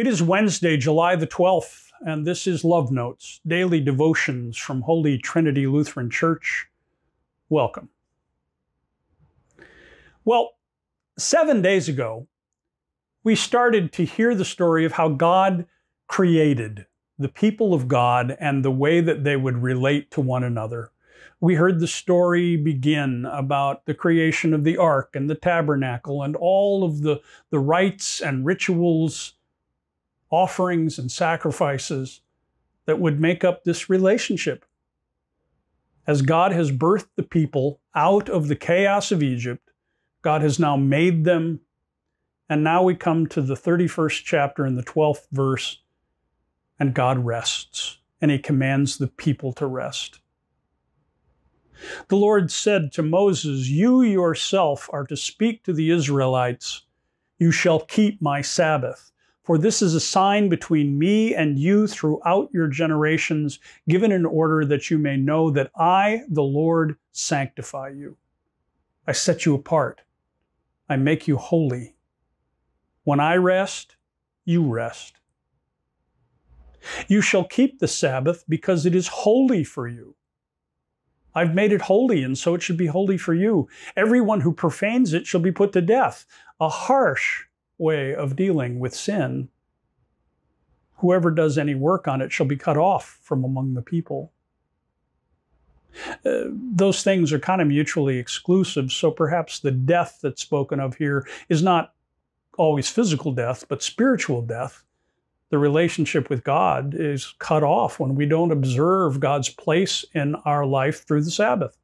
It is Wednesday, July the 12th, and this is Love Notes, daily devotions from Holy Trinity Lutheran Church. Welcome. Well, seven days ago, we started to hear the story of how God created the people of God and the way that they would relate to one another. We heard the story begin about the creation of the ark and the tabernacle and all of the, the rites and rituals offerings and sacrifices that would make up this relationship. As God has birthed the people out of the chaos of Egypt, God has now made them. And now we come to the 31st chapter and the 12th verse, and God rests, and he commands the people to rest. The Lord said to Moses, You yourself are to speak to the Israelites. You shall keep my Sabbath. For this is a sign between me and you throughout your generations, given in order that you may know that I, the Lord, sanctify you. I set you apart. I make you holy. When I rest, you rest. You shall keep the Sabbath because it is holy for you. I've made it holy, and so it should be holy for you. Everyone who profanes it shall be put to death. A harsh, way of dealing with sin. Whoever does any work on it shall be cut off from among the people. Uh, those things are kind of mutually exclusive, so perhaps the death that's spoken of here is not always physical death, but spiritual death. The relationship with God is cut off when we don't observe God's place in our life through the Sabbath.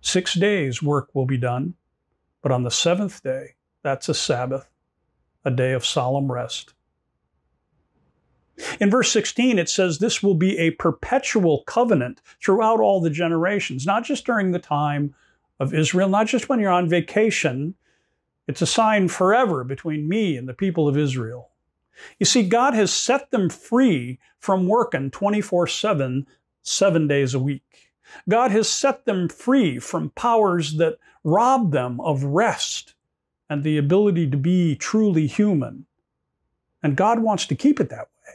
Six days work will be done, but on the seventh day that's a Sabbath, a day of solemn rest. In verse 16, it says, This will be a perpetual covenant throughout all the generations, not just during the time of Israel, not just when you're on vacation. It's a sign forever between me and the people of Israel. You see, God has set them free from working 24 7, seven days a week. God has set them free from powers that rob them of rest and the ability to be truly human. And God wants to keep it that way.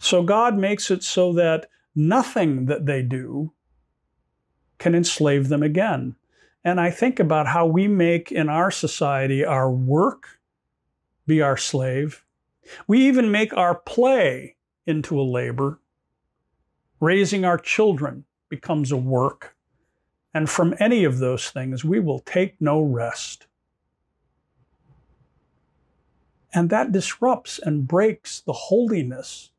So God makes it so that nothing that they do can enslave them again. And I think about how we make in our society our work be our slave. We even make our play into a labor. Raising our children becomes a work. And from any of those things, we will take no rest. And that disrupts and breaks the holiness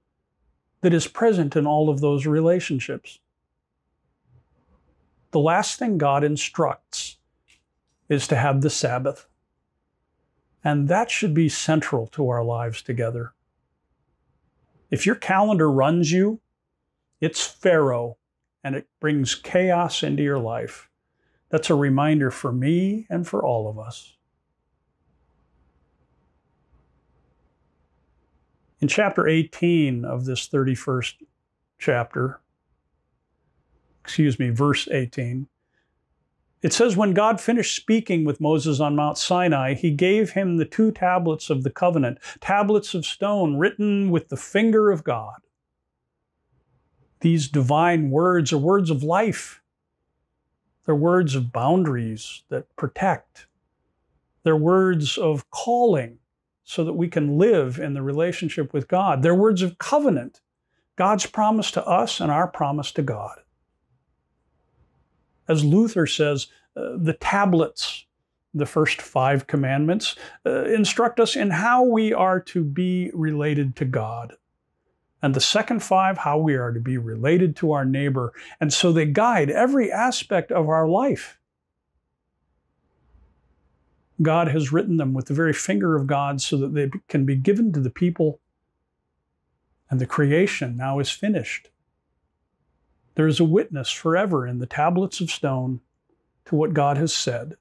that is present in all of those relationships. The last thing God instructs is to have the Sabbath. And that should be central to our lives together. If your calendar runs you, it's Pharaoh and it brings chaos into your life. That's a reminder for me and for all of us. In chapter 18 of this 31st chapter, excuse me, verse 18, it says, When God finished speaking with Moses on Mount Sinai, he gave him the two tablets of the covenant, tablets of stone written with the finger of God. These divine words are words of life. They're words of boundaries that protect. They're words of calling so that we can live in the relationship with God. They're words of covenant, God's promise to us and our promise to God. As Luther says, uh, the tablets, the first five commandments, uh, instruct us in how we are to be related to God. And the second five, how we are to be related to our neighbor. And so they guide every aspect of our life. God has written them with the very finger of God so that they can be given to the people. And the creation now is finished. There is a witness forever in the tablets of stone to what God has said.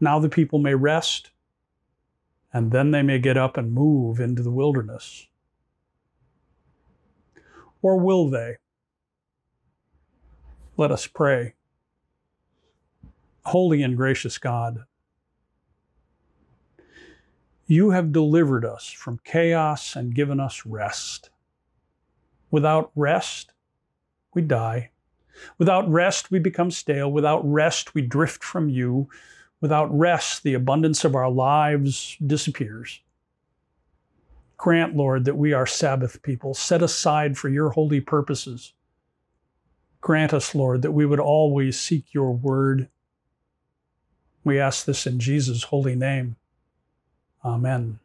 Now the people may rest, and then they may get up and move into the wilderness. Or will they? Let us pray. Holy and gracious God, you have delivered us from chaos and given us rest. Without rest, we die. Without rest, we become stale. Without rest, we drift from you. Without rest, the abundance of our lives disappears. Grant, Lord, that we are Sabbath people, set aside for your holy purposes. Grant us, Lord, that we would always seek your word we ask this in Jesus' holy name. Amen.